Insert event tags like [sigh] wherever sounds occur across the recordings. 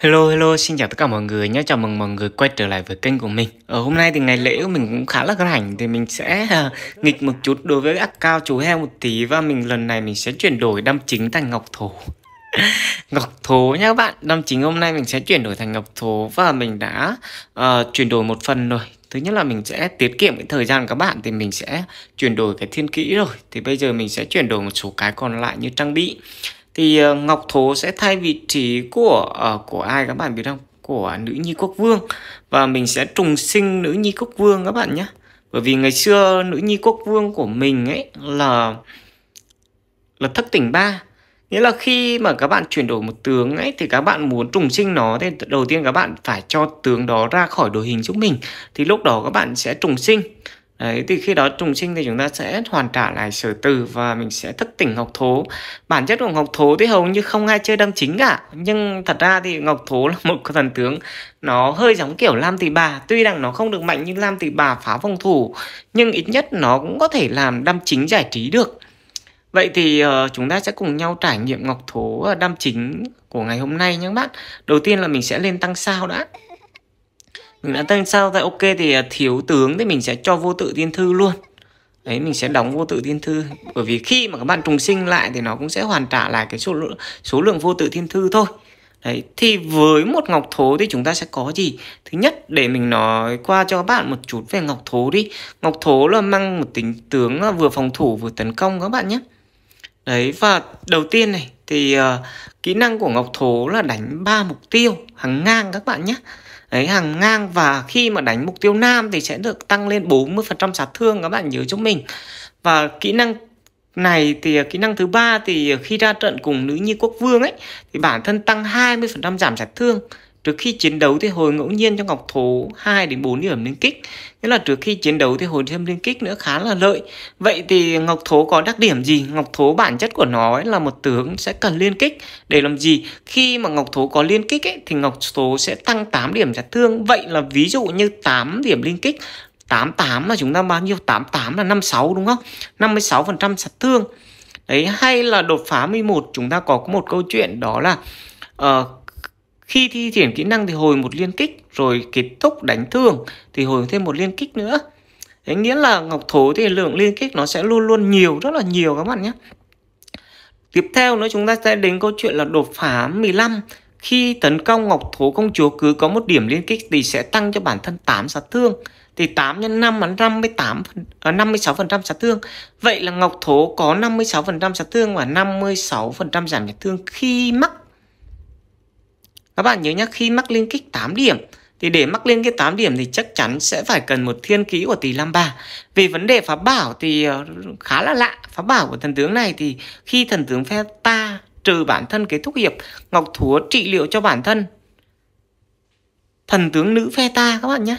Hello hello, xin chào tất cả mọi người nhé, chào mừng mọi người quay trở lại với kênh của mình Ở hôm nay thì ngày lễ của mình cũng khá là gân hành Thì mình sẽ uh, nghịch một chút đối với cao chú heo một tí Và mình lần này mình sẽ chuyển đổi đâm chính thành ngọc thổ [laughs] Ngọc Thố nha các bạn Năm chính hôm nay mình sẽ chuyển đổi thành Ngọc Thố Và mình đã uh, chuyển đổi một phần rồi Thứ nhất là mình sẽ tiết kiệm cái thời gian của các bạn Thì mình sẽ chuyển đổi cái thiên kỹ rồi Thì bây giờ mình sẽ chuyển đổi một số cái còn lại như trang bị thì ờ, Ngọc Thố sẽ thay vị trí của uh, của ai các bạn biết không của nữ nhi quốc vương và mình sẽ trùng sinh nữ nhi quốc vương các bạn nhé bởi vì ngày xưa nữ nhi quốc vương của mình ấy là là thất tỉnh ba nghĩa là khi mà các bạn chuyển đổi một tướng ấy thì các bạn muốn trùng sinh nó thì đầu tiên các bạn phải cho tướng đó ra khỏi đồ hình giúp mình thì lúc đó các bạn sẽ trùng sinh Đấy, thì khi đó trùng sinh thì chúng ta sẽ hoàn trả lại sở từ và mình sẽ thức tỉnh ngọc thố. Bản chất của ngọc thố thì hầu như không ai chơi đâm chính cả. Nhưng thật ra thì ngọc thố là một thần tướng nó hơi giống kiểu lam tỷ bà. Tuy rằng nó không được mạnh như lam tỷ bà phá phòng thủ nhưng ít nhất nó cũng có thể làm đâm chính giải trí được. Vậy thì uh, chúng ta sẽ cùng nhau trải nghiệm ngọc thố ờ, đam chính của ngày hôm nay nhé các bạn. Đầu tiên là mình sẽ lên tăng sao đã mình đã tăng sao tại ok thì à, thiếu tướng thì mình sẽ cho vô tự tiên thư luôn đấy mình sẽ đóng vô tự thiên thư bởi vì khi mà các bạn trùng sinh lại thì nó cũng sẽ hoàn trả lại cái số lượng số lượng vô tự thiên thư thôi đấy thì với một ngọc thố thì chúng ta sẽ có gì thứ nhất để mình nói qua cho các bạn một chút về ngọc thố đi ngọc thố là mang một tính tướng à, vừa phòng thủ vừa tấn công các bạn nhé đấy và đầu tiên này thì uh, kỹ năng của ngọc thố là đánh ba mục tiêu hàng ngang các bạn nhé đấy hàng ngang và khi mà đánh mục tiêu nam thì sẽ được tăng lên 40% sát thương các bạn nhớ cho mình và kỹ năng này thì kỹ năng thứ ba thì khi ra trận cùng nữ nhi quốc vương ấy thì bản thân tăng 20% giảm sát thương trước khi chiến đấu thì hồi ngẫu nhiên cho ngọc thổ 2 đến 4 điểm liên kích nghĩa là trước khi chiến đấu thì hồi thêm liên kích nữa khá là lợi vậy thì ngọc thổ có đặc điểm gì ngọc thổ bản chất của nó ấy là một tướng sẽ cần liên kích để làm gì khi mà ngọc thổ có liên kích ấy, thì ngọc thổ sẽ tăng 8 điểm sát thương vậy là ví dụ như 8 điểm liên kích 88 là chúng ta bao nhiêu 88 là 56 đúng không 56 phần trăm sát thương đấy hay là đột phá 11 chúng ta có một câu chuyện đó là uh, khi thi triển kỹ năng thì hồi một liên kích rồi kết thúc đánh thương thì hồi thêm một liên kích nữa thế nghĩa là ngọc thố thì lượng liên kích nó sẽ luôn luôn nhiều rất là nhiều các bạn nhé tiếp theo nữa chúng ta sẽ đến câu chuyện là đột phá 15 khi tấn công ngọc thố công chúa cứ có một điểm liên kích thì sẽ tăng cho bản thân 8 sát thương thì 8 nhân 5 là 58 56% à, sát thương. Vậy là Ngọc Thố có 56% sát thương và 56% giảm nhiệt thương khi mắc các bạn nhớ nhé, khi mắc liên kích 8 điểm thì để mắc lên cái 8 điểm thì chắc chắn sẽ phải cần một thiên ký của tỷ lam bà. vì vấn đề phá bảo thì ờ, khá là lạ. Phá bảo của thần tướng này thì khi thần tướng phe ta trừ bản thân kết thúc hiệp, Ngọc Thúa trị liệu cho bản thân. Thần tướng nữ phe ta các bạn nhé.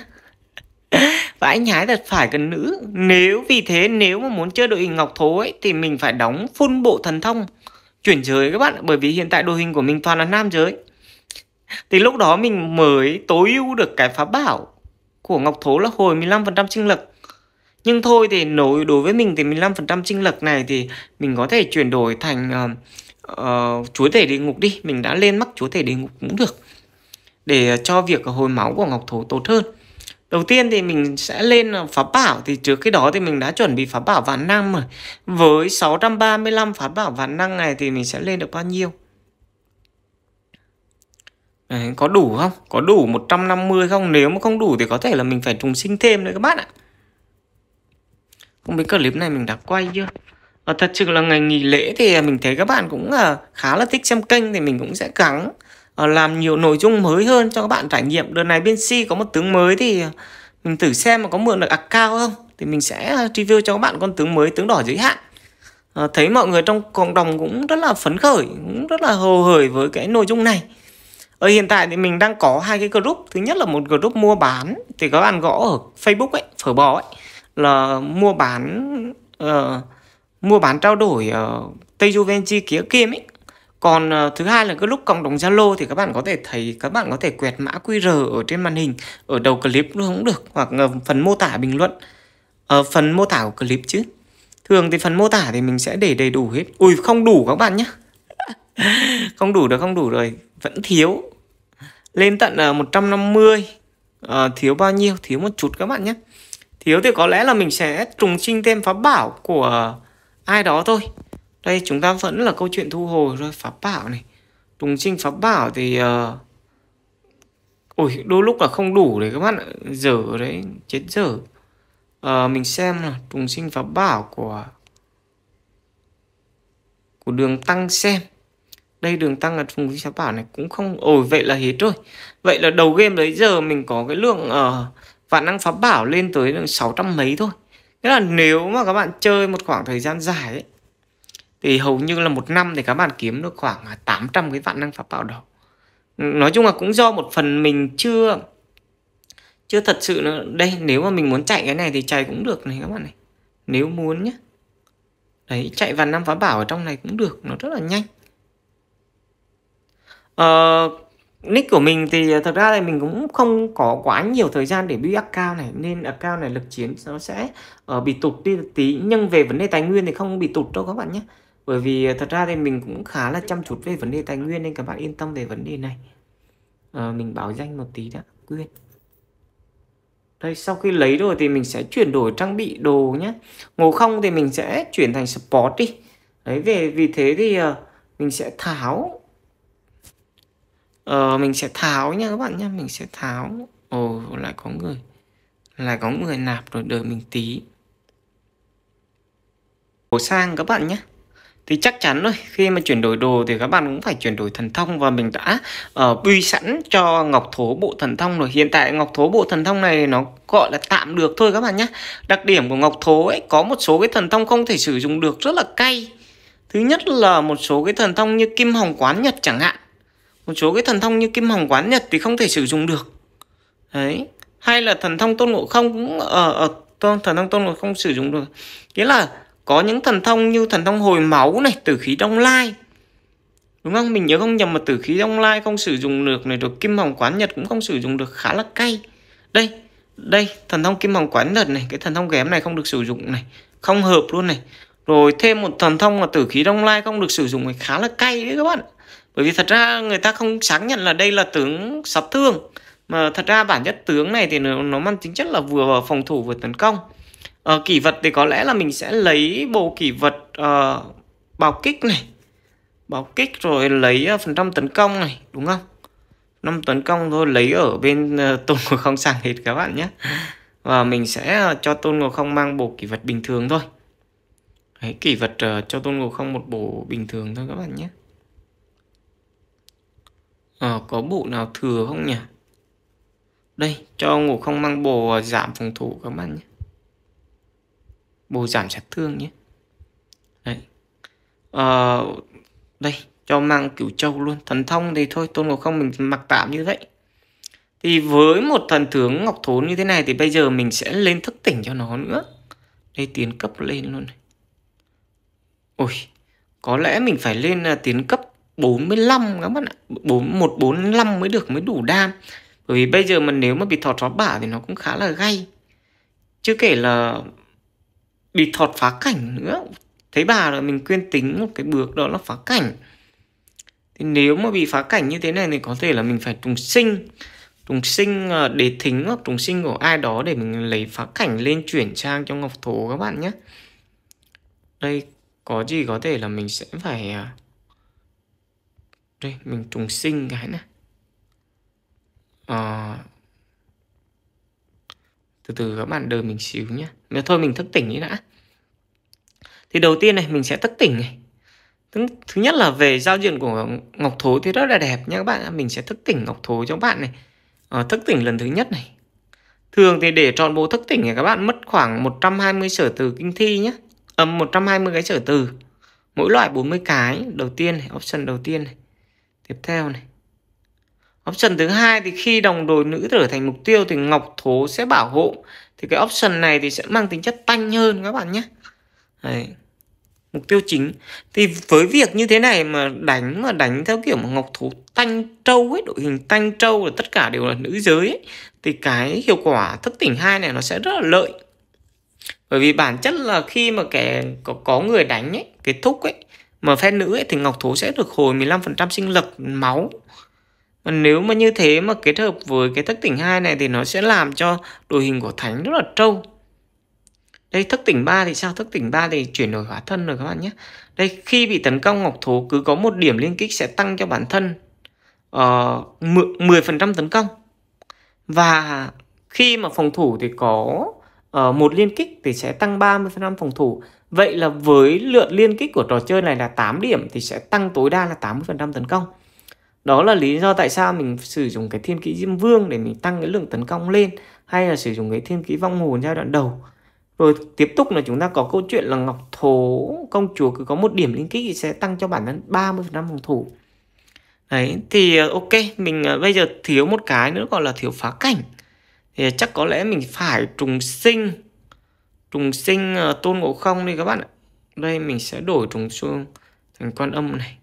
[laughs] Và anh hái thật phải cần nữ Nếu vì thế nếu mà muốn chơi đội hình Ngọc Thố ấy, Thì mình phải đóng full bộ thần thông Chuyển giới các bạn Bởi vì hiện tại đội hình của mình toàn là nam giới thì lúc đó mình mới tối ưu được cái phá bảo của Ngọc Thố là hồi 15% sinh lực Nhưng thôi thì nối đối với mình thì 15% sinh lực này thì mình có thể chuyển đổi thành uh, uh, chúa thể địa ngục đi. Mình đã lên mắc chúa thể địa ngục cũng được. Để cho việc hồi máu của Ngọc Thố tốt hơn. Đầu tiên thì mình sẽ lên ờ, phá bảo Thì trước cái đó thì mình đã chuẩn bị phá bảo vạn năng rồi Với 635 phá bảo vạn năng này thì mình sẽ lên được bao nhiêu Đấy, có đủ không? Có đủ 150 không? Nếu mà không đủ thì có thể là mình phải trùng sinh thêm nữa các bác ạ. Không biết clip này mình đã quay chưa? À, thật sự là ngày nghỉ lễ thì mình thấy các bạn cũng à, khá là thích xem kênh thì mình cũng sẽ gắng ờ, làm nhiều nội dung mới hơn cho các bạn trải nghiệm. Đợt này bên C có một tướng mới thì mình thử xem mà có mượn được cao không thì mình sẽ review cho các bạn con tướng mới tướng đỏ giới hạn. À, thấy mọi người trong cộng đồng cũng rất là phấn khởi, cũng rất là hồ hởi với cái nội dung này ở ờ, hiện tại thì mình đang có hai cái group thứ nhất là một group mua bán thì các bạn gõ ở facebook ấy phở bò ấy là mua bán uh, mua bán trao đổi uh, tây du venchi kia kim ấy còn uh, thứ hai là cái lúc cộng đồng Zalo thì các bạn có thể thấy các bạn có thể quẹt mã QR ở trên màn hình ở đầu clip luôn cũng được hoặc uh, phần mô tả bình luận ở uh, phần mô tả của clip chứ thường thì phần mô tả thì mình sẽ để đầy đủ hết ui không đủ các bạn nhé [laughs] không đủ được không đủ rồi vẫn thiếu lên tận là 150 à, thiếu bao nhiêu thiếu một chút các bạn nhé thiếu thì có lẽ là mình sẽ trùng sinh thêm pháp bảo của ai đó thôi đây chúng ta vẫn là câu chuyện thu hồi rồi pháp bảo này trùng sinh pháp bảo thì uh... ôi đôi lúc là không đủ đấy các bạn dở đấy chết dở uh, mình xem là trùng sinh pháp bảo của của đường tăng xem đây đường tăng ở vùng giá bảo này cũng không ổi vậy là hết rồi vậy là đầu game đấy giờ mình có cái lượng ở ờ, uh, vạn năng phá bảo lên tới được 600 mấy thôi nghĩa là nếu mà các bạn chơi một khoảng thời gian dài ấy, thì hầu như là một năm thì các bạn kiếm được khoảng 800 à, cái vạn năng pháp bảo đó nói chung là cũng do một phần mình chưa chưa thật sự nữa đây nếu mà mình muốn chạy cái này thì chạy cũng được này các bạn này nếu muốn nhé đấy chạy vạn năng phá bảo ở trong này cũng được nó rất là nhanh Ờ, nick của mình thì ờ, thật ra là mình cũng không có quá nhiều thời gian để build account này nên account này lực chiến nó sẽ uh, bị tụt đi tí nhưng về vấn đề tài nguyên thì không bị tụt đâu các bạn nhé bởi vì thật ra thì mình cũng khá là chăm chút về vấn đề tài nguyên nên các bạn yên tâm về vấn đề này uh, mình bảo danh một tí đã quyên đây sau khi lấy rồi thì mình sẽ chuyển đổi trang bị đồ nhé ngồi không thì mình sẽ chuyển thành sport đi đấy về vì thế thì uh, mình sẽ tháo ờ, mình sẽ tháo nha các bạn nha mình sẽ tháo ồ lại có người lại có người nạp rồi đợi mình tí đổ sang các bạn nhé thì chắc chắn rồi khi mà chuyển đổi đồ thì các bạn cũng phải chuyển đổi thần thông và mình đã uh, quy sẵn cho ngọc thố bộ thần thông rồi hiện tại ngọc thố bộ thần thông này nó gọi là tạm được thôi các bạn nhé đặc điểm của ngọc thố ấy có một số cái thần thông không thể sử dụng được rất là cay thứ nhất là một số cái thần thông như kim hồng quán nhật chẳng hạn một số cái thần thông như kim hồng quán nhật thì không thể sử dụng được đấy hay là thần thông tôn ngộ không cũng ở, ở tôn thần thông tôn ngộ không sử dụng được nghĩa là có những thần thông như thần thông hồi máu này tử khí đông lai đúng không mình nhớ không nhầm mà tử khí đông lai không sử dụng được này rồi kim hồng quán nhật cũng không sử dụng được khá là cay đây đây thần thông kim hồng quán nhật này cái thần thông ghém này không được sử dụng này không hợp luôn này rồi thêm một thần thông là tử khí đông lai không được sử dụng này khá là cay đấy các bạn bởi vì thật ra người ta không xác nhận là đây là tướng sập thương mà thật ra bản chất tướng này thì nó, nó mang tính chất là vừa phòng thủ vừa tấn công ở ờ, kỷ vật thì có lẽ là mình sẽ lấy bộ kỷ vật uh, bào kích này bảo kích rồi lấy ờ, phần trăm tấn công này đúng không năm tấn công thôi lấy ở bên tôn ngồi không sàng hết các bạn nhé và mình sẽ cho tôn ngồi không mang bộ kỷ vật bình thường thôi Đấy, kỷ vật uh, cho tôn ngồi không một bộ bình thường thôi các bạn nhé à, có bộ nào thừa không nhỉ đây cho ngủ không mang bồ giảm phòng thủ các bạn nhé bồ giảm sát thương nhé đấy à, đây cho mang cửu châu luôn thần thông thì thôi tôn ngủ không mình mặc tạm như vậy thì với một thần tướng ngọc thốn như thế này thì bây giờ mình sẽ lên thức tỉnh cho nó nữa đây tiến cấp lên luôn này ôi có lẽ mình phải lên là tiến cấp 45 các bạn ạ 4, 145 mới được mới đủ đam bởi vì bây giờ mà nếu mà bị thọt chó bả thì nó cũng khá là gay chứ kể là bị thọt phá cảnh nữa thấy bà là mình quyên tính một cái bước đó là phá cảnh thì nếu mà bị phá cảnh như thế này thì có thể là mình phải trùng sinh trùng sinh à, đề thính hoặc trùng sinh của ai đó để mình lấy phá cảnh lên chuyển trang cho ngọc thố các bạn nhé đây có gì có thể là mình sẽ phải à, đây mình trùng sinh cái này à, từ từ các bạn đợi mình xíu nhé nếu thôi mình thức tỉnh đi đã thì đầu tiên này mình sẽ thức tỉnh này thứ, thứ nhất là về giao diện của ngọc thố thì rất là đẹp nha các bạn mình sẽ thức tỉnh ngọc thố cho các bạn này à, thức tỉnh lần thứ nhất này thường thì để trọn bộ thức tỉnh thì các bạn mất khoảng 120 sở từ kinh thi nhé âm à, 120 cái sở từ mỗi loại 40 cái đầu tiên này option đầu tiên này tiếp theo này option thứ hai thì khi đồng đội nữ trở thành mục tiêu thì ngọc thố sẽ bảo hộ thì cái option này thì sẽ mang tính chất tanh hơn các bạn nhé Đấy. mục tiêu chính thì với việc như thế này mà đánh mà đánh theo kiểu mà ngọc thố tanh trâu ấy đội hình tanh trâu là tất cả đều là nữ giới ấy, thì cái hiệu quả thức tỉnh hai này nó sẽ rất là lợi bởi vì bản chất là khi mà kẻ có, có người đánh ấy cái thúc ấy mà phen nữ ấy, thì ngọc thú sẽ được hồi 15% sinh lực máu mà nếu mà như thế mà kết hợp với cái thức tỉnh 2 này thì nó sẽ làm cho đội hình của thánh rất là trâu đây thức tỉnh 3 thì sao thức tỉnh 3 thì chuyển đổi hóa thân rồi các bạn nhé đây khi bị tấn công ngọc thú cứ có một điểm liên kích sẽ tăng cho bản thân uh, ờ, 10% tấn công và khi mà phòng thủ thì có uh, một liên kích thì sẽ tăng 30% phòng thủ Vậy là với lượt liên kích của trò chơi này là 8 điểm thì sẽ tăng tối đa là 80% tấn công. Đó là lý do tại sao mình sử dụng cái thiên ký Diêm Vương để mình tăng cái lượng tấn công lên hay là sử dụng cái thiên ký Vong Hồn giai đoạn đầu. Rồi tiếp tục là chúng ta có câu chuyện là Ngọc thổ công chúa cứ có một điểm liên kích thì sẽ tăng cho bản thân 30% phòng thủ. Đấy thì ờ, ok, mình ờ, bây giờ thiếu một cái nữa gọi là thiếu phá cảnh. Thì ờ, chắc có lẽ mình phải trùng sinh trùng sinh ờ, tôn ngộ không đi các bạn ạ đây mình sẽ đổi trùng xuống thành quan âm này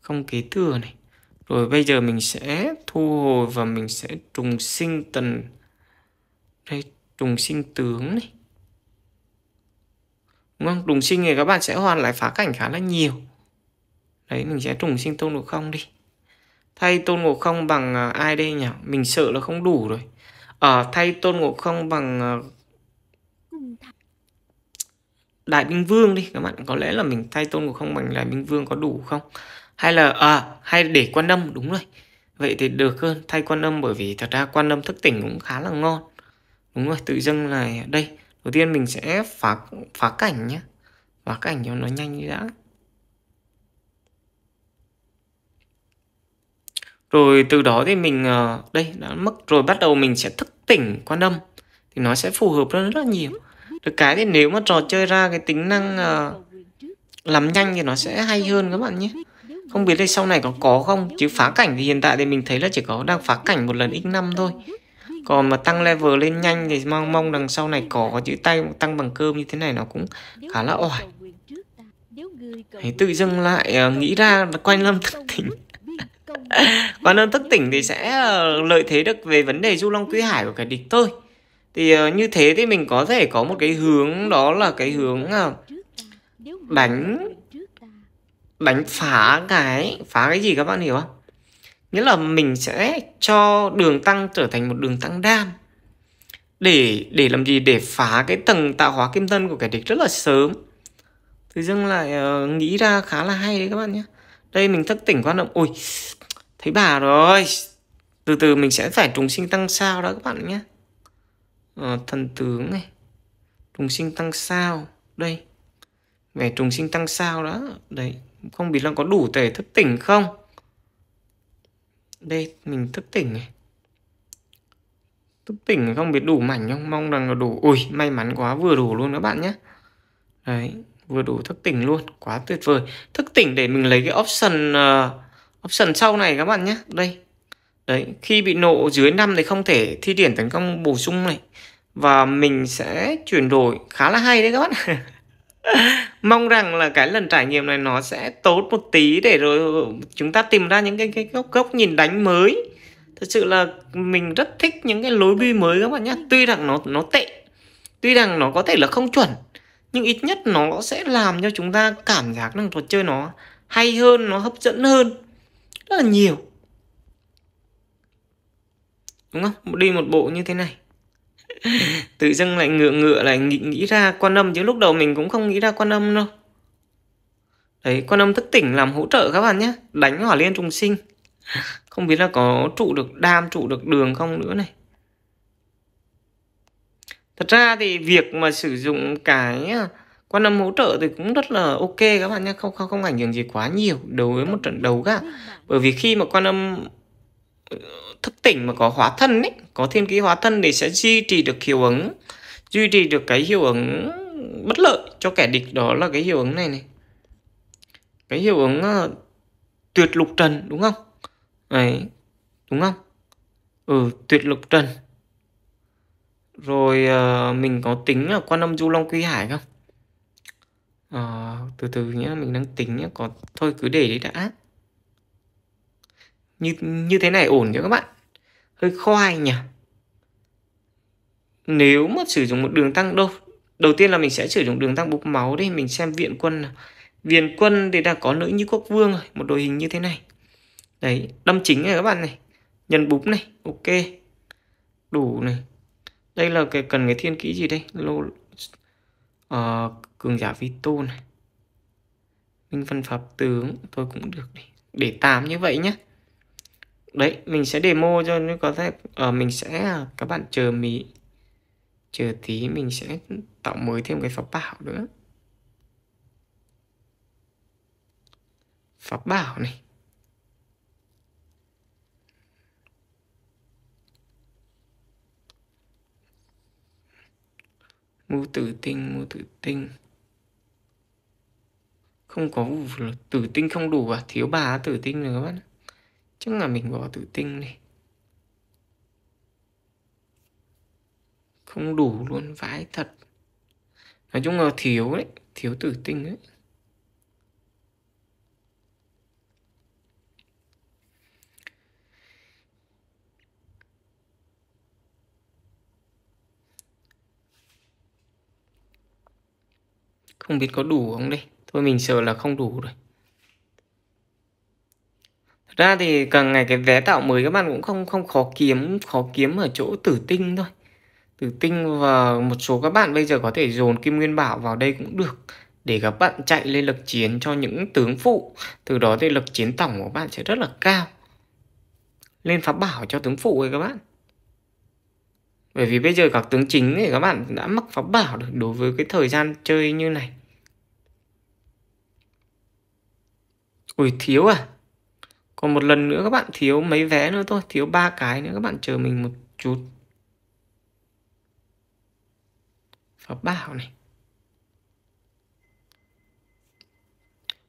không kế thừa này rồi bây giờ mình sẽ thu hồi và mình sẽ trùng sinh tần đây trùng sinh tướng này đúng không trùng sinh này các bạn sẽ hoàn lại phá cảnh khá là nhiều đấy mình sẽ trùng sinh tôn ngộ không đi thay tôn ngộ không bằng ờ, ai đây nhỉ mình sợ là không đủ rồi ở ờ, à, thay tôn ngộ không bằng đại binh vương đi các bạn có lẽ là mình thay tôn ngộ không bằng đại binh vương có đủ không hay là à hay để quan âm đúng rồi vậy thì được hơn thay quan âm bởi vì thật ra quan âm thức tỉnh cũng khá là ngon đúng rồi tự dưng là đây đầu tiên mình sẽ phá phá cảnh nhé phá cảnh cho nó nhanh đi đã rồi từ đó thì mình ờ, đây đã mất rồi bắt đầu mình sẽ thức tỉnh quan âm thì nó sẽ phù hợp rất là nhiều được cái thì nếu mà trò chơi ra cái tính năng uh, làm nhanh thì nó sẽ hay hơn các bạn nhé không biết đây sau này có có không chứ phá cảnh thì hiện tại thì mình thấy là chỉ có đang phá cảnh một lần x5 thôi còn mà tăng level lên nhanh thì mong mong đằng sau này có chữ tay tăng bằng cơm như thế này nó cũng khá là oải Hãy tự dưng lại uh, nghĩ ra quanh lâm thức tỉnh [laughs] quanh lâm thức tỉnh thì sẽ uh, lợi thế được về vấn đề du long quý hải của kẻ địch thôi thì ờ, như thế thì mình có thể có một cái hướng đó là cái hướng ờ, đánh đánh phá cái phá cái gì các bạn hiểu không nghĩa là mình sẽ cho đường tăng trở thành một đường tăng đan để để làm gì để phá cái tầng tạo hóa kim thân của kẻ địch rất là sớm tự dưng lại uh, nghĩ ra khá là hay đấy các bạn nhé đây mình thức tỉnh quan động ui thấy bà rồi từ từ mình sẽ phải trùng sinh tăng sao đó các bạn nhé Ờ, thần tướng này trùng sinh tăng sao đây về trùng sinh tăng sao đó đấy không biết là có đủ thể thức tỉnh không đây mình thức tỉnh này thức tỉnh không biết đủ mảnh không mong rằng là đủ ui may mắn quá vừa đủ luôn các bạn nhé đấy vừa đủ thức tỉnh luôn quá tuyệt vời thức tỉnh để mình lấy cái option uh, option sau này các bạn nhé đây Đấy, khi bị nộ dưới 5 thì không thể thi điển tấn công bổ sung này và mình sẽ chuyển đổi khá là hay đấy các bạn. [laughs] Mong rằng là cái lần trải nghiệm này nó sẽ tốt một tí để rồi chúng ta tìm ra những cái cái góc góc nhìn đánh mới. Thật sự là mình rất thích những cái lối đi mới các bạn nhé. Tuy rằng nó nó tệ, tuy rằng nó có thể là không chuẩn, nhưng ít nhất nó sẽ làm cho chúng ta cảm giác năng trò chơi nó hay hơn, nó hấp dẫn hơn rất là nhiều đúng không đi một bộ như thế này [laughs] tự dưng lại ngựa ngựa lại nghĩ, nghĩ ra quan âm chứ lúc đầu mình cũng không nghĩ ra quan âm đâu đấy quan âm thức tỉnh làm hỗ trợ các bạn nhé đánh hỏa liên trùng sinh [laughs] không biết là có trụ được đam trụ được đường không nữa này thật ra thì việc mà sử dụng cái à, quan âm hỗ trợ thì cũng rất là ok các bạn nhé không không không ảnh hưởng gì quá nhiều đối với một trận đấu cả bởi vì khi mà quan âm thức tỉnh mà có hóa thân ấy, có thiên ký hóa thân thì sẽ duy trì được hiệu ứng, duy trì được cái hiệu ứng bất lợi cho kẻ địch đó là cái hiệu ứng này này. Cái hiệu ứng uh, tuyệt lục trần đúng không? Đấy, đúng không? Ừ, tuyệt lục trần. Rồi uh, mình có tính là quan âm du long quy hải không? À, từ từ nhé mình đang tính nhé có thôi cứ để đấy đã như như thế này ổn chứ các bạn hơi khoai nhỉ nếu mà sử dụng một đường tăng đâu đầu tiên là mình sẽ sử dụng đường tăng bục máu đi mình xem viện quân nào. viện quân thì đã có nữ như quốc vương rồi một đội hình như thế này đấy đâm chính này các bạn này nhân búng này ok đủ này đây là cái cần cái thiên kỹ gì đây lô à, cường giả vi tô này minh văn pháp tướng tôi cũng được đi để tám như vậy nhé đấy mình sẽ demo cho nên có thể ở ờ, uh, mình sẽ à, các bạn chờ mình chờ tí mình sẽ tạo mới thêm cái pháp bảo nữa pháp bảo này mưu tử tinh mưu tử tinh không có tử tinh không đủ à thiếu bà tử tinh rồi các bạn chắc là mình bỏ tử tinh này không đủ luôn vãi thật nói chung là thiếu đấy thiếu tử tinh đấy không biết có đủ không đây thôi mình sợ là không đủ rồi ra thì càng ngày cái vé tạo mới các bạn cũng không không khó kiếm khó kiếm ở chỗ tử tinh thôi tử tinh và một số các bạn bây giờ có thể dồn kim nguyên bảo vào đây cũng được để các bạn chạy lên lực chiến cho những tướng phụ từ đó thì lực chiến tổng của bạn sẽ rất là cao lên pháp bảo cho tướng phụ ấy các bạn bởi vì bây giờ các tướng chính thì các bạn đã mắc pháp bảo được đối với cái thời gian chơi như này ui thiếu à còn một lần nữa các bạn thiếu mấy vé nữa thôi thiếu ba cái nữa các bạn chờ mình một chút pháp bảo này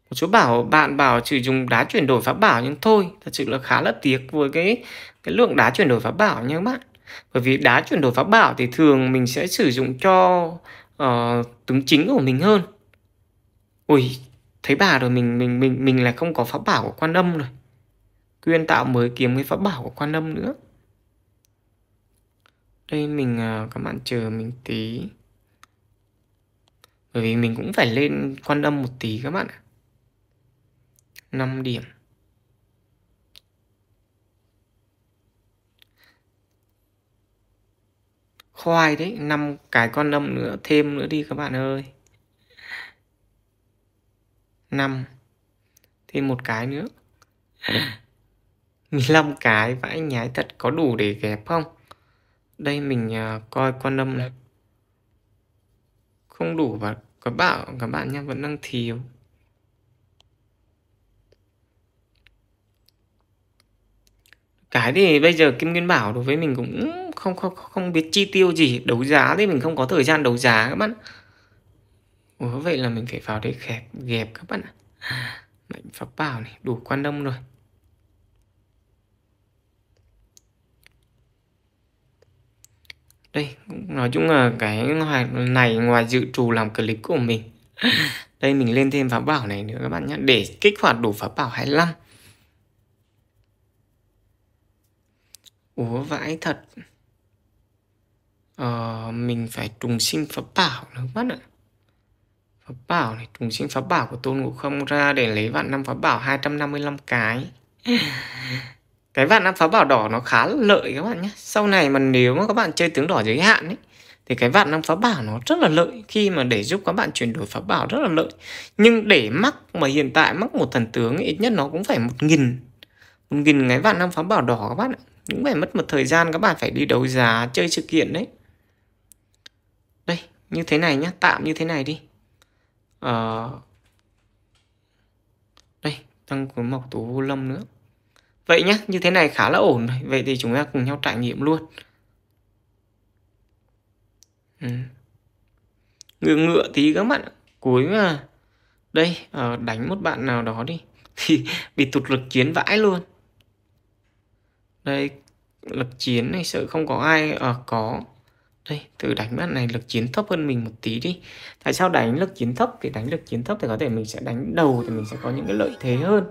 một chú bảo bạn bảo chỉ dùng đá chuyển đổi pháp bảo nhưng thôi thật sự là khá là tiếc với cái cái lượng đá chuyển đổi pháp bảo nha các bạn bởi vì đá chuyển đổi pháp bảo thì thường mình sẽ sử dụng cho uh, ờ, tướng chính của mình hơn ui thấy bà rồi mình mình mình mình là không có pháp bảo của quan âm rồi quyên tạo mới kiếm cái pháp bảo của quan âm nữa đây mình à, các bạn chờ mình tí bởi vì mình cũng phải lên quan âm một tí các bạn ạ 5 điểm khoai đấy năm cái con âm nữa thêm nữa đi các bạn ơi năm thêm một cái nữa 15 cái vãi nhái thật có đủ để ghép không? Đây mình uh, coi quan âm này. Không đủ và các bạn các bạn nha vẫn đang thiếu. Cái thì bây giờ Kim Nguyên Bảo đối với mình cũng không không không biết chi tiêu gì, đấu giá thì mình không có thời gian đấu giá các bạn. Ủa vậy là mình phải vào đây khép ghép các bạn ạ. Mạnh pháp bảo này đủ quan âm rồi. đây nói chung là cái hoạt này ngoài dự trù làm clip của mình [laughs] đây mình lên thêm phá bảo này nữa các bạn nhé để kích hoạt đủ phá bảo 25 Ủa vãi thật ờ, Mình phải trùng sinh pháp bảo nữa mất ạ Pháp bảo này Trùng sinh pháp bảo của tôn ngộ không ra Để lấy vạn năm pháp bảo 255 cái [laughs] cái vạn năm pháo bảo đỏ nó khá lợi các bạn nhé sau này mà nếu mà các bạn chơi tướng đỏ giới hạn ấy thì cái vạn năm pháo bảo nó rất là lợi khi mà để giúp các bạn chuyển đổi pháo bảo rất là lợi nhưng để mắc mà hiện tại mắc một thần tướng ít nhất nó cũng phải một nghìn một nghìn cái vạn năm pháo bảo đỏ các bạn ạ cũng phải mất một thời gian các bạn phải đi đấu giá chơi sự kiện đấy đây như thế này nhá tạm như thế này đi ờ... đây tăng khối mộc tố lâm nữa Vậy nhé, như thế này khá là ổn. Vậy thì chúng ta cùng nhau trải nghiệm luôn. Ừ. Ngựa ngựa tí các bạn Cuối mà Đây, à, đánh một bạn nào đó đi [laughs] Thì bị tụt lực chiến vãi luôn Đây, lực chiến này sợ không có ai à, có đây thử đánh bạn này lực chiến thấp hơn mình một tí đi tại sao đánh lực chiến thấp thì đánh lực chiến thấp thì có thể mình sẽ đánh đầu thì mình sẽ có những cái lợi thế hơn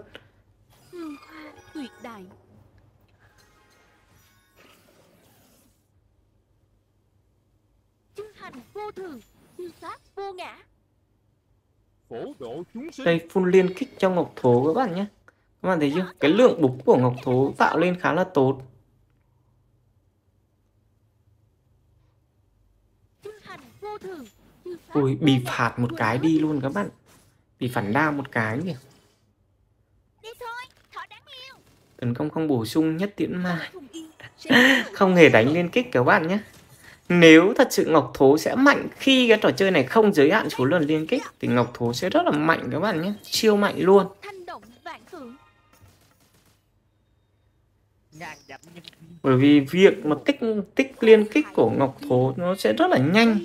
thường Như sát vô ngã Đây phun liên kích cho ngọc thố các bạn nhé Các bạn thấy chưa dạ, Cái dạ. lượng bục của ngọc thố tạo lên khá là tốt Ôi bị phạt một cái đi luôn các bạn Bị phản đao một cái nhỉ Tấn công không bổ sung nhất tiễn mai [laughs] Không hề đánh liên kích các bạn nhé nếu thật sự Ngọc Thố sẽ mạnh khi cái trò chơi này không giới hạn số lần liên kết thì Ngọc Thố sẽ rất là mạnh các bạn nhé siêu mạnh luôn bởi vì việc mà tích tích liên kích của Ngọc Thố nó sẽ rất là nhanh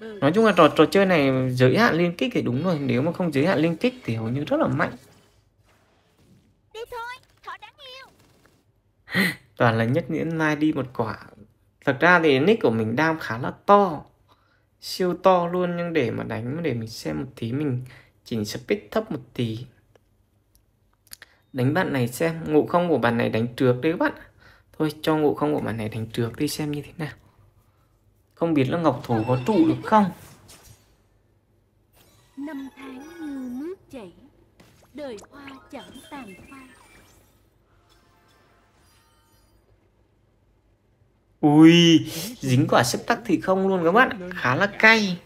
nói chung là trò trò chơi này giới hạn liên kích thì đúng rồi nếu mà không giới hạn liên kích thì hầu như rất là mạnh toàn là nhất nghĩa lai đi một quả thật ra thì nick của mình đang khá là to siêu to luôn nhưng để mà đánh để mình xem một tí mình chỉnh speed thấp một tí đánh bạn này xem ngụ không của bạn này đánh trượt đấy các bạn thôi cho ngụ không của bạn này đánh trượt đi xem như thế nào không biết là ngọc thủ có trụ được không năm tháng như nước chảy đời hoa chẳng tàn phai Ui, dính quả xếp tắc thì không luôn các bạn Khá là cay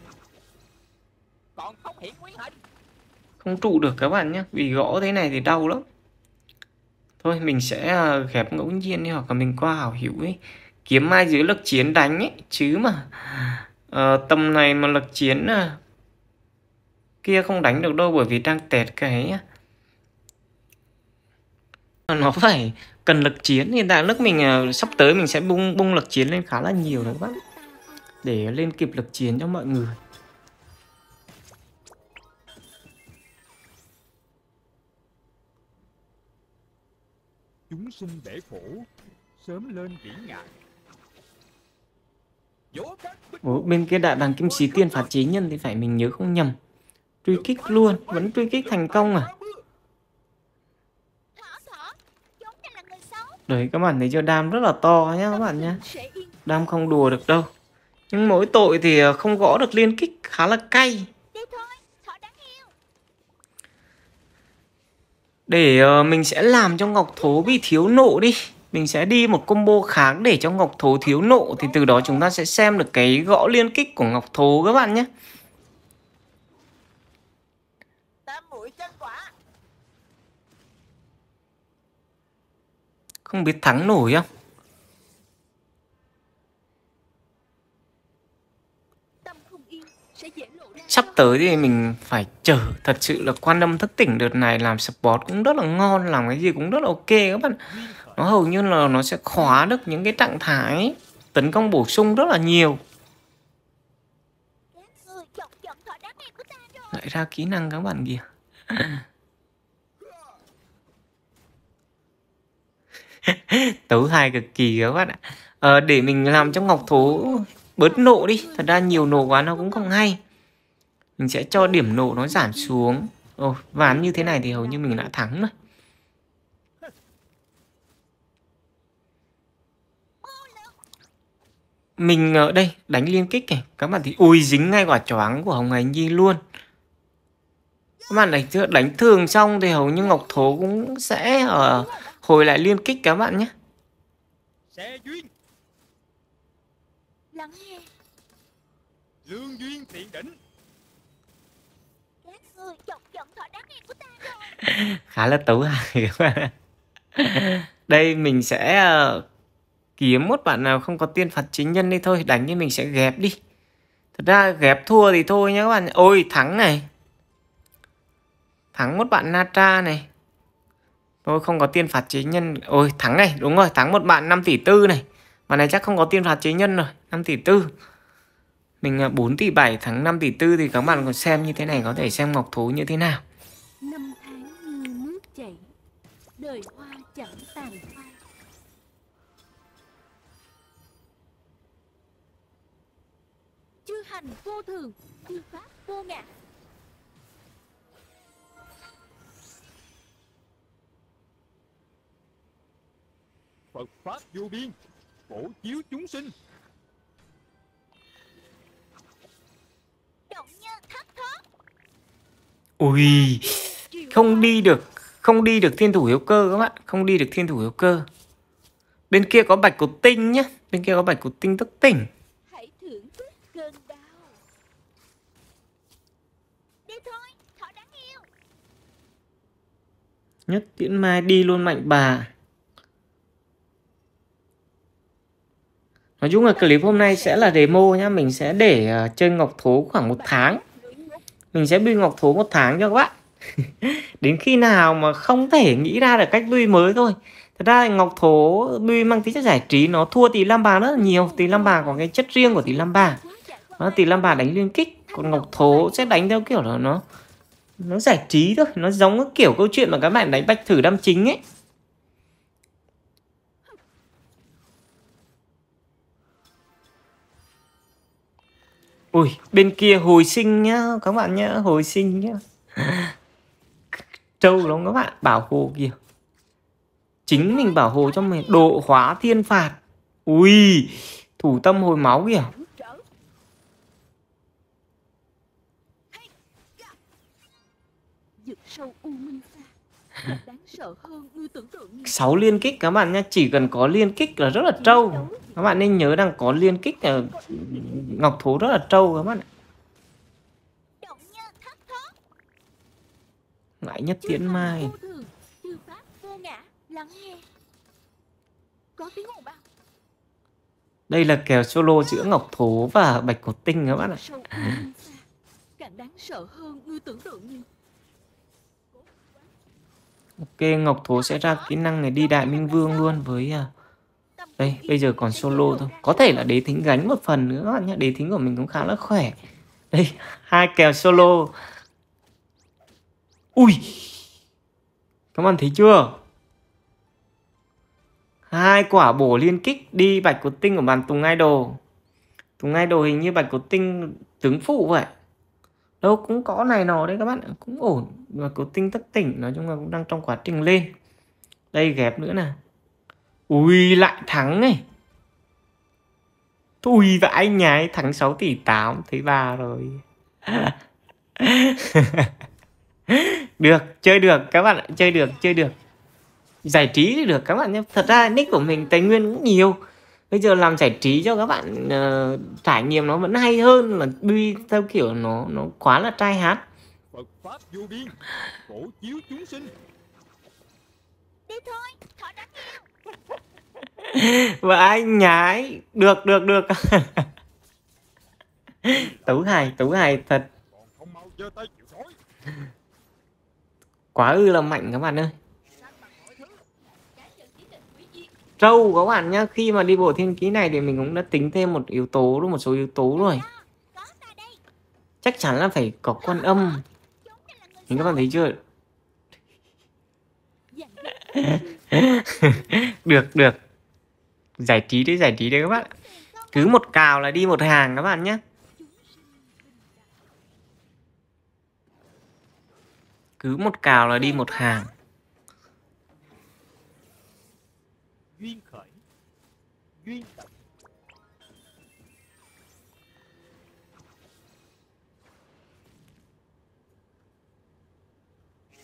Không trụ được các bạn nhé Vì gõ thế này thì đau lắm Thôi mình sẽ à, ghép ngẫu nhiên đi Hoặc là mình qua hảo hiểu ấy Kiếm mai dưới lực chiến đánh ấy Chứ mà à, Tầm này mà lực chiến à, Kia không đánh được đâu Bởi vì đang tẹt cái ấy. Nó phải cần lực chiến hiện tại nước mình uh, sắp tới mình sẽ bung bung lực chiến lên khá là nhiều đấy các bạn để lên kịp lực chiến cho mọi người chúng sinh để khổ sớm lên vĩ ngạn Ủa, bên kia đại đàn kim sĩ tiên phạt chế nhân thì phải mình nhớ không nhầm truy kích luôn vẫn truy kích thành công à Đấy các bạn thấy chưa đam rất là to nhá các bạn nhá Đam không đùa được đâu Nhưng mỗi tội thì ờ, không gõ được liên kích khá là cay Để ờ, mình sẽ làm cho Ngọc Thố bị thiếu nộ đi Mình sẽ đi một combo kháng để cho Ngọc Thố thiếu nộ Thì từ đó chúng ta sẽ xem được cái gõ liên kích của Ngọc Thố các bạn nhé Không biết thắng nổi không? Sắp tới thì mình phải chờ Thật sự là quan tâm thức tỉnh đợt này Làm support cũng rất là ngon Làm cái gì cũng rất là ok các bạn Nó hầu như là nó sẽ khóa được những cái trạng thái Tấn công bổ sung rất là nhiều Lại ra kỹ năng các bạn kìa [laughs] [laughs] tấu hài cực kỳ các bạn ạ à, để mình làm cho ngọc thú bớt nộ đi thật ra nhiều nổ quá nó cũng không hay mình sẽ cho điểm nổ nó giảm xuống Ồ, ván như thế này thì hầu như mình đã thắng rồi mình ở ờ, đây đánh liên kích này các bạn thì ui dính ngay quả choáng của hồng hành nhi luôn các bạn đánh đánh thường xong thì hầu như ngọc thố cũng sẽ ở ờ, uh, hồi lại liên kích các bạn nhé xe duyên lắng nghe lương duyên thiện đỉnh [laughs] khá là tấu hài đây mình sẽ ờ, kiếm một bạn nào không có tiên phạt chính nhân đi thôi đánh thì mình sẽ ghép đi thật ra ghép thua thì thôi nhá các bạn ôi thắng này thắng một bạn natra này Thôi không có tiền phạt chế nhân Ôi thắng này đúng rồi thắng một bạn 5 tỷ tư này Mà này chắc không có tiền phạt chế nhân rồi 5 tỷ tư Mình 4 à, tỷ 7 thắng 5 tỷ tư Thì các bạn còn xem như thế này có thể xem ngọc thú như thế nào Năm tháng như nước chảy Đời hoa chẳng tàn hoa hành vô thường Chư pháp vô ngã Phật Pháp vô biên Phổ chiếu chúng sinh Ui Không đi được Không đi được thiên thủ hiếu cơ các bạn Không đi được thiên thủ hiếu cơ Bên kia có bạch cổ tinh nhá Bên kia có bạch cổ tinh thức tỉnh Nhất tiễn mai đi luôn mạnh bà nói chung là clip hôm nay sẽ là demo nhá mình sẽ để uh, chơi ngọc thố khoảng một tháng mình sẽ build ngọc thố một tháng cho các bạn [laughs] đến khi nào mà không thể nghĩ ra được cách build mới thôi thật ra ngọc thố build mang tính chất giải trí nó thua tỷ lam bà rất là nhiều tỷ lam bà có cái chất riêng của tỷ lam bà nó tỷ lam bà đánh liên kích còn ngọc thố sẽ đánh theo kiểu là nó nó giải trí thôi nó giống cái kiểu câu chuyện mà các bạn đánh bạch thử đam chính ấy Ui, bên kia hồi sinh nhá các bạn nhá, hồi sinh nhá. [laughs] Trâu lắm các bạn, bảo hộ kìa. Chính mình bảo hộ cho mình độ hóa thiên phạt. Ui, thủ tâm hồi máu kìa. 6 liên kích các bạn nhá Chỉ cần có liên kích là rất là trâu Các bạn nên nhớ rằng có liên kích là Ngọc Thố rất là trâu các bạn ạ Ngại nhất tiễn mai Đây là kèo solo giữa Ngọc Thố và Bạch Cột Tinh các bạn ạ Càng đáng sợ hơn ngươi tưởng tượng nhiều Ok, Ngọc Thố sẽ ra kỹ năng này đi Đại Minh Vương luôn với... À, đây, bây giờ còn solo thôi. Có thể là đế thính gánh một phần nữa các bạn nhé. Đế thính của mình cũng khá là khỏe. Đây, [laughs] hai kèo solo. Ui! Các bạn thấy chưa? hai quả bổ liên kích đi bạch cốt tinh của bàn Tùng Idol. Tùng Idol hình như bạch cốt tinh tướng phụ vậy đâu cũng có này nọ đấy các bạn cũng ổn và cố tinh thất tỉnh nói chung là cũng đang trong quá trình lên đây ghép nữa nè ui lại thắng này thui và anh nhái thắng 6 tỷ 8 Thấy ba rồi [laughs] Được, chơi được các bạn Chơi được, chơi được Giải trí được các bạn nhé Thật ra nick của mình tài nguyên cũng nhiều bây giờ làm giải trí cho các bạn uh, trải nghiệm nó vẫn hay hơn là đi theo kiểu nó nó quá là trai hát và ai nhái được được được [laughs] tú hài tú hài thật quá ư là mạnh các bạn ơi trâu các bạn nhá khi mà đi bộ thiên ký này thì mình cũng đã tính thêm một yếu tố một số yếu tố rồi chắc chắn là phải có con âm thì các bạn thấy chưa [laughs] được được giải trí đấy giải trí đấy các bạn cứ một cào là đi một hàng các bạn nhé cứ một cào là đi một hàng duyên khởi duyên tập.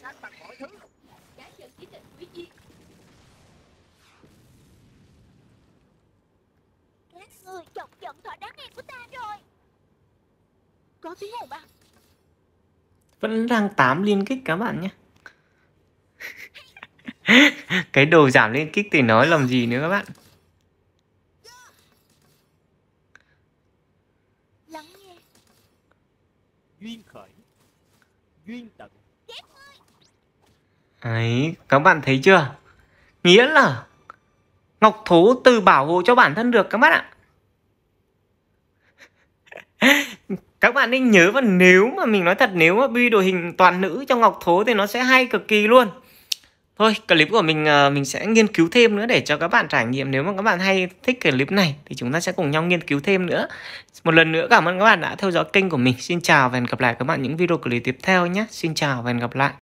sát bằng mọi thứ cá nhân chỉ định quý chi. các người chọc giận thỏa đáng ngàn của ta rồi có tiếng hồn à vẫn đang tám liên kích các bạn nhé [laughs] cái đồ giảm lên kích thì nói làm gì nữa các bạn duyên ấy các bạn thấy chưa nghĩa là ngọc thố từ bảo hộ cho bản thân được các bạn ạ [laughs] các bạn nên nhớ và nếu mà mình nói thật nếu mà bi đội hình toàn nữ cho ngọc thố thì nó sẽ hay cực kỳ luôn thôi clip của mình à, mình sẽ nghiên cứu thêm nữa để cho các bạn trải nghiệm nếu mà các bạn hay thích clip này thì chúng ta sẽ cùng nhau nghiên cứu thêm nữa một lần nữa cảm ơn các bạn đã theo dõi kênh của mình xin chào và hẹn gặp lại các bạn những video clip tiếp theo nhé xin chào và hẹn gặp lại